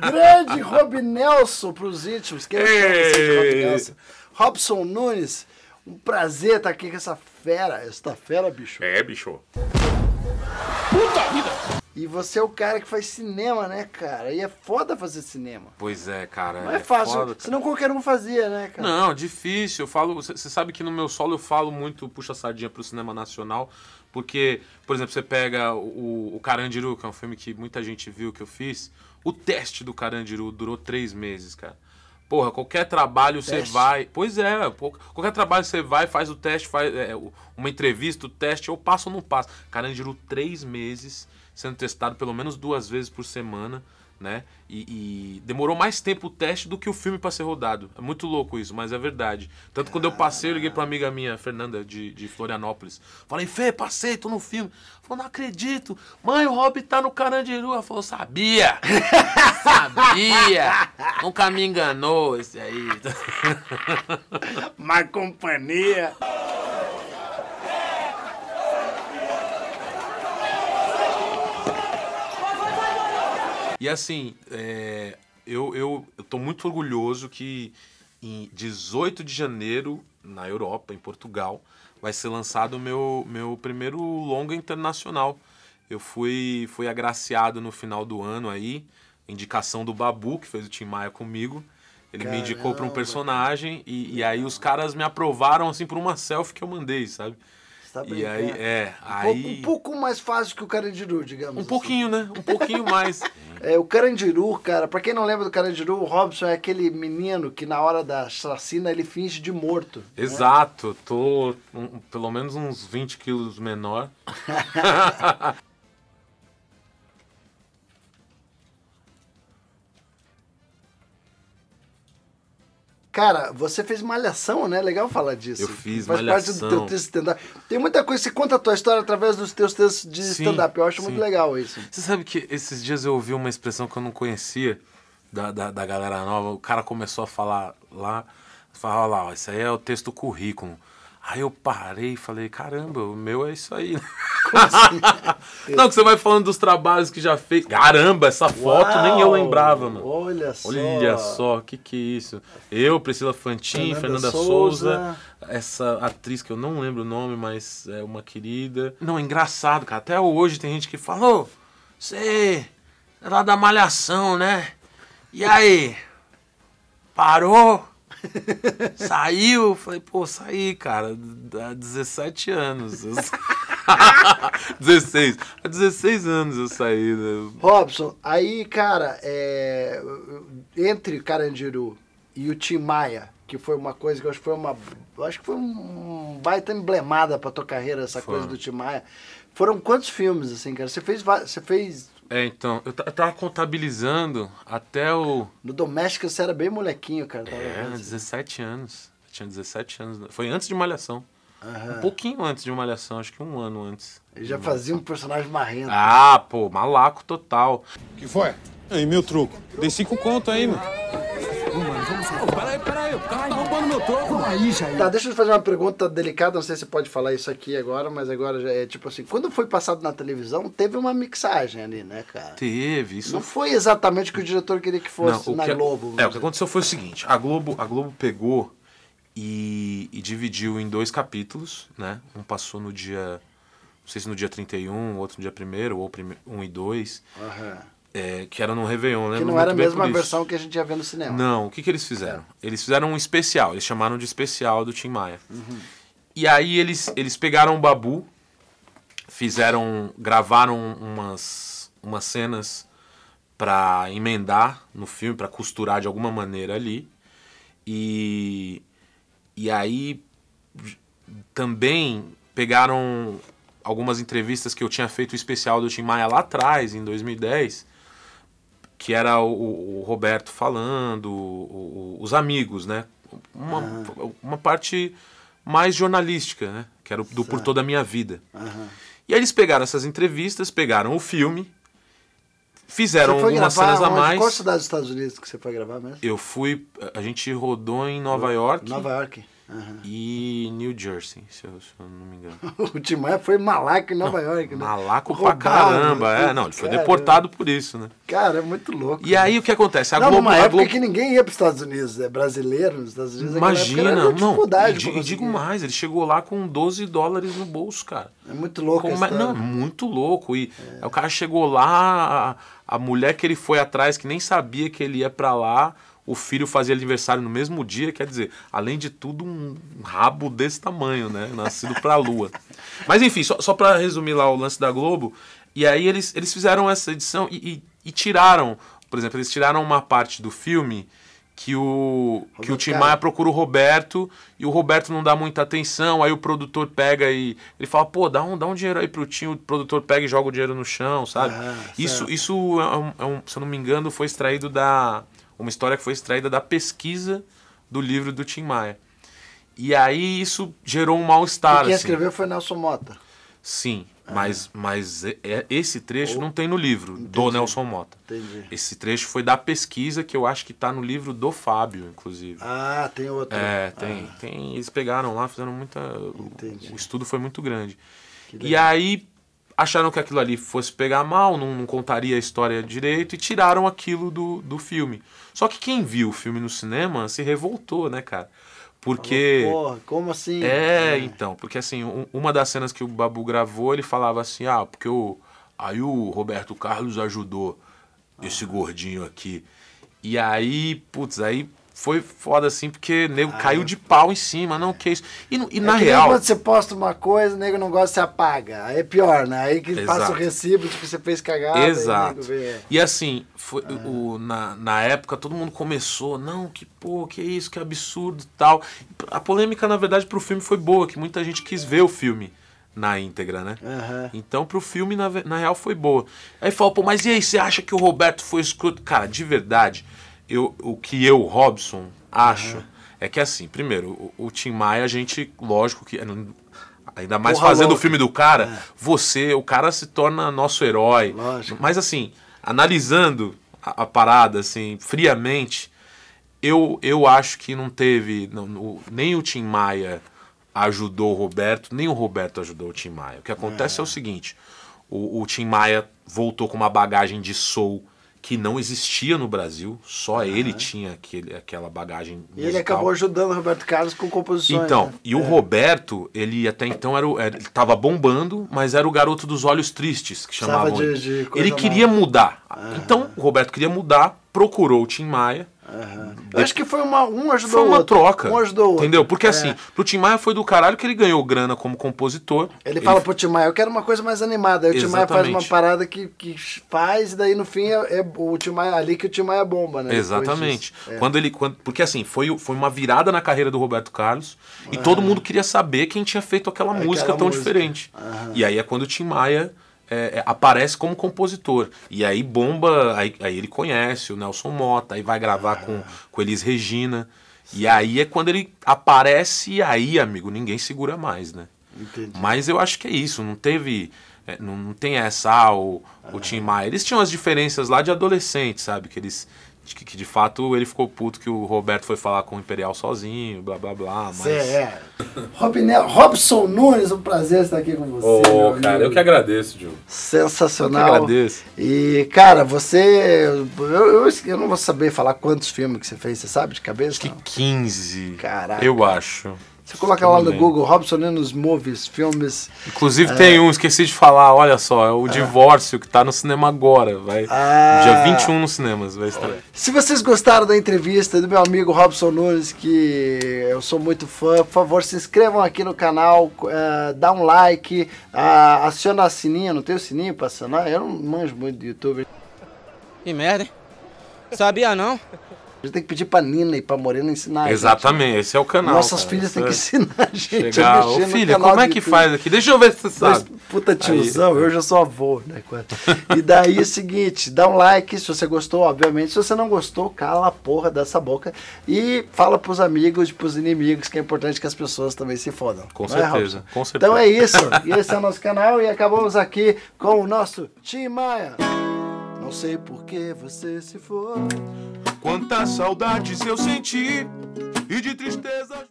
Grande Rob Nelson para os íntimos. Quem é Rob Robson Nunes, um prazer estar aqui com essa fera, esta fera, bicho. É, bicho. Puta e você é o cara que faz cinema, né, cara? E é foda fazer cinema. Pois é, cara. Não é, é fácil. Foda, senão qualquer um fazia, né, cara? Não, difícil. Eu falo. Você sabe que no meu solo eu falo muito puxa sardinha pro cinema nacional. Porque, por exemplo, você pega o, o Carandiru, que é um filme que muita gente viu que eu fiz. O teste do Carandiru durou três meses, cara. Porra, qualquer trabalho você vai. Pois é, qualquer trabalho você vai, faz o teste, faz é, uma entrevista, o teste, ou passo ou não passo. Carandiru, três meses sendo testado pelo menos duas vezes por semana, né? E, e demorou mais tempo o teste do que o filme para ser rodado. É muito louco isso, mas é verdade. Tanto quando eu passei, eu liguei pra amiga minha, Fernanda, de, de Florianópolis. Falei, Fê, passei, tô no filme. Falou, não acredito. Mãe, o Rob tá no Carandiru. Ela falou, sabia! sabia! Nunca me enganou esse aí. Má companhia! E assim, é, eu, eu, eu tô muito orgulhoso que em 18 de janeiro, na Europa, em Portugal, vai ser lançado o meu, meu primeiro longa internacional. Eu fui, fui agraciado no final do ano aí, indicação do Babu, que fez o Tim Maia comigo. Ele Caramba. me indicou para um personagem e, e aí os caras me aprovaram assim por uma selfie que eu mandei, sabe? tá E aí, é, um aí... Pouco, um pouco mais fácil que o Carandiru, digamos Um assim. pouquinho, né? Um pouquinho mais. é, o Carandiru, cara, pra quem não lembra do Carandiru, o Robson é aquele menino que na hora da chacina ele finge de morto. Né? Exato, né? tô um, pelo menos uns 20 quilos menor. Cara, você fez malhação, né? Legal falar disso. Eu fiz Faz malhação. Faz parte do teu texto stand-up. Tem muita coisa, você conta a tua história através dos teus textos de stand-up. Eu acho sim. muito legal isso. Você sabe que esses dias eu ouvi uma expressão que eu não conhecia da, da, da galera nova. O cara começou a falar lá, falava lá, ó, isso aí é o texto currículo. Aí eu parei e falei, caramba, o meu é isso aí. Assim? não, que você vai falando dos trabalhos que já fez. Caramba, essa foto Uau, nem eu lembrava, mano. Olha só. Olha só, que que é isso? Eu, Priscila Fantin, Fernanda, Fernanda Souza. Souza. essa atriz que eu não lembro o nome, mas é uma querida. Não, é engraçado, cara. Até hoje tem gente que falou, você é lá da Malhação, né? E aí? Parou? Saiu? Falei, pô, saí, cara, há 17 anos. 16. Há 16 anos eu saí. Né? Robson, aí, cara, é... entre Carandiru e o Tim Maia, que foi uma coisa que eu acho que foi uma. Acho que foi um baita emblemada pra tua carreira, essa foi. coisa do Tim Maia. Foram quantos filmes, assim, cara? Você fez. Você fez... É, então, eu, eu tava contabilizando até o. No doméstico você era bem molequinho, cara. Tava é, vendo, né? 17 anos. Eu tinha 17 anos. Né? Foi antes de Malhação. Uhum. Um pouquinho antes de uma Malhação, acho que um ano antes. Ele já fazia um personagem marrento. Ah, pô, malaco total. que foi? Aí, meu truco. Dei cinco conto aí, meu. mano, vamos peraí, peraí, eu tô tá roubando meu troco. Aí, Jair. Tá, deixa eu te fazer uma pergunta delicada, não sei se pode falar isso aqui agora, mas agora já é tipo assim, quando foi passado na televisão, teve uma mixagem ali, né, cara? Teve, isso. Não foi exatamente o que o diretor queria que fosse não, na que, Globo. É, o que aconteceu foi o seguinte, a Globo, a Globo pegou e, e, dividiu em dois capítulos, né? Um passou no dia, não sei se no dia 31, outro no dia 1 ou 1 um e 2. Uhum. É, que era no Réveillon, né? Que não, era a mesma versão que a gente ia ver no cinema. Não, o que, que eles fizeram? É. Eles fizeram um especial, eles chamaram de especial do Tim Maia. Uhum. E aí eles, eles pegaram o Babu, fizeram, gravaram umas, umas cenas para emendar no filme, para costurar de alguma maneira ali. E, e aí também pegaram algumas entrevistas que eu tinha feito especial do Tim Maia lá atrás, em 2010, que era o, o Roberto falando, o, o, os amigos, né? Uma, uhum. uma parte mais jornalística, né? Que era do certo. Por Toda a Minha Vida. Uhum. E aí eles pegaram essas entrevistas, pegaram o filme Fizeram algumas cenas a mais. Qual cidade dos Estados Unidos que você foi gravar mesmo? Eu fui. A gente rodou em Nova York. Nova York. Uhum. E New Jersey, se eu, se eu não me engano. o Tim Maia foi malaco em Nova não, York, né? Malaco Roubado, pra caramba, né? é. Não, ele foi cara, deportado por isso, né? Cara, é muito louco. E né? aí o que acontece? A não, Globo, numa época Globo... que ninguém ia pros Estados Unidos, é brasileiro nos Estados Unidos. Imagina, não. Dificuldade e, digo mais, ele chegou lá com 12 dólares no bolso, cara. É muito louco Como, Não, é muito louco. E é. o cara chegou lá, a, a mulher que ele foi atrás, que nem sabia que ele ia pra lá o filho fazia aniversário no mesmo dia, quer dizer, além de tudo, um rabo desse tamanho, né? Nascido pra lua. Mas enfim, só, só para resumir lá o lance da Globo, e aí eles, eles fizeram essa edição e, e, e tiraram, por exemplo, eles tiraram uma parte do filme que o, que o Tim Maia procura o Roberto e o Roberto não dá muita atenção, aí o produtor pega e ele fala, pô, dá um, dá um dinheiro aí pro Tim, o produtor pega e joga o dinheiro no chão, sabe? Ah, isso, isso é um, é um, se eu não me engano, foi extraído da uma história que foi extraída da pesquisa do livro do Tim Maia. E aí isso gerou um mal-estar. quem assim. escreveu foi Nelson Mota. Sim, ah. mas, é. mas é, é, esse trecho não tem no livro Entendi. do Nelson Mota. Entendi. Esse trecho foi da pesquisa que eu acho que está no livro do Fábio, inclusive. Ah, tem outro. É, tem. Ah. tem eles pegaram lá, fizeram muita. Entendi. O, estudo foi muito grande. E aí acharam que aquilo ali fosse pegar mal, não, não, contaria a história direito e tiraram aquilo do, do filme. Só que quem viu o filme no cinema se revoltou, né, cara? Porque. Falou, Porra, como assim? É, é, então. Porque assim, uma das cenas que o Babu gravou, ele falava assim: ah, porque o. Aí o Roberto Carlos ajudou ah. esse gordinho aqui. E aí, putz, aí foi foda assim, porque o nego ah, caiu de pau em cima, não, que isso. E, e é na real. Quando você posta uma coisa, o nego não gosta, você apaga. Aí é pior, né? Aí que Exato. passa o recibo de tipo, que você fez cagada. Exato. E, e assim, foi, ah. o, na, na época todo mundo começou, não, que pô, que isso, que absurdo tal. A polêmica, na verdade, pro filme foi boa, que muita gente quis ver o filme na íntegra, né? Uhum. Então, pro filme, na, na real, foi boa. Aí falou, pô, mas e aí, você acha que o Roberto foi escroto? Cara, de verdade, eu, o que eu, Robson, acho uhum. é que assim, primeiro, o, o Tim Maia, a gente, lógico que. Ainda mais Porra, fazendo o filme do cara, é. você, o cara se torna nosso herói. Lógico. Mas assim, analisando a, a, parada, assim, friamente, eu, eu acho que não teve. Não, nem o Tim Maia ajudou o Roberto, nem o Roberto ajudou o Tim Maia. O que acontece é, é o seguinte: o, o Tim Maia voltou com uma bagagem de soul que não existia no Brasil, só uhum. ele tinha aquele, aquela bagagem musical. E ele acabou ajudando o Roberto Carlos com composições. Então, né? e é. o Roberto, ele até então era, era, ele tava bombando, mas era o garoto dos olhos tristes, que chamavam de, de ele. queria mudar. Uhum. Então, o Roberto queria mudar, procurou o Tim Maia, Uhum. acho que foi uma um ajudou Foi uma outro, troca. Um ajudou Entendeu? Porque é. assim, pro Tim Maia foi do caralho que ele ganhou grana como compositor. Ele, ele fala pro Tim Maia, eu quero uma coisa mais animada. Aí o Exatamente. Tim Maia faz uma parada que, que faz, e daí no fim é, é o Tim Maia, ali que o Tim Maia bomba, né? Exatamente. É. Quando ele. Quando, porque assim, foi, foi uma virada na carreira do Roberto Carlos e todo é. mundo queria saber quem tinha feito aquela, aquela música tão música. diferente. Uhum. E aí é quando o Tim Maia é, é, aparece como compositor. E aí bomba, aí, aí, ele conhece o Nelson Mota, aí vai gravar ah. com, com Elis Regina. Sim. E aí é quando ele aparece, e aí, amigo, ninguém segura mais, né? Entendi. Mas eu acho que é isso, não teve. É, não, não, tem essa, ah, o, ah. o Tim Maia. Eles tinham as diferenças lá de adolescente, sabe? Que eles de que, que, de fato ele ficou puto que o Roberto foi falar com o Imperial sozinho, blá blá blá. Mas... É, é. Robson Nunes, um prazer estar aqui com você. Ô, oh, cara, amigo. eu que agradeço, Diogo. Sensacional. Eu que agradeço. E, cara, você. Eu, eu, eu, não vou saber falar quantos filmes que você fez, você sabe de cabeça? Acho que 15. Caraca. Eu acho. Você coloca lá no Google Robson Nunes movies, filmes. Inclusive é... tem um, esqueci de falar, olha só, é o é. Divórcio que está no cinema agora, vai. Ah... Dia 21 nos cinemas, vai estar. Se vocês gostaram da entrevista do meu amigo Robson Nunes, que eu sou muito fã, por favor, se inscrevam aqui no canal, uh, dá um like, uh, aciona a sininho, não tem o sininho pra acionar? Eu não manjo muito do YouTube. Que merda, hein? Sabia não? A gente tem que pedir pra Nina e pra Morena ensinar. Exatamente, esse é o canal. Nossas cara. filhas têm que ensinar a gente. Chegar, a ô filha, como é que YouTube. faz aqui? Deixa eu ver se você sabe. Mas, puta tiozão, Aí. eu já sou avô, né? E daí é o seguinte: dá um like se você gostou, obviamente. Se você não gostou, cala a porra dessa boca. E fala pros amigos, e pros inimigos, que é importante que as pessoas também se fodam. Com, é, certeza, é, com certeza. Então é isso. E esse é o nosso canal e acabamos aqui com o nosso Tim Maia. Não sei por que você se foi. Quantas saudades eu senti e de tristeza.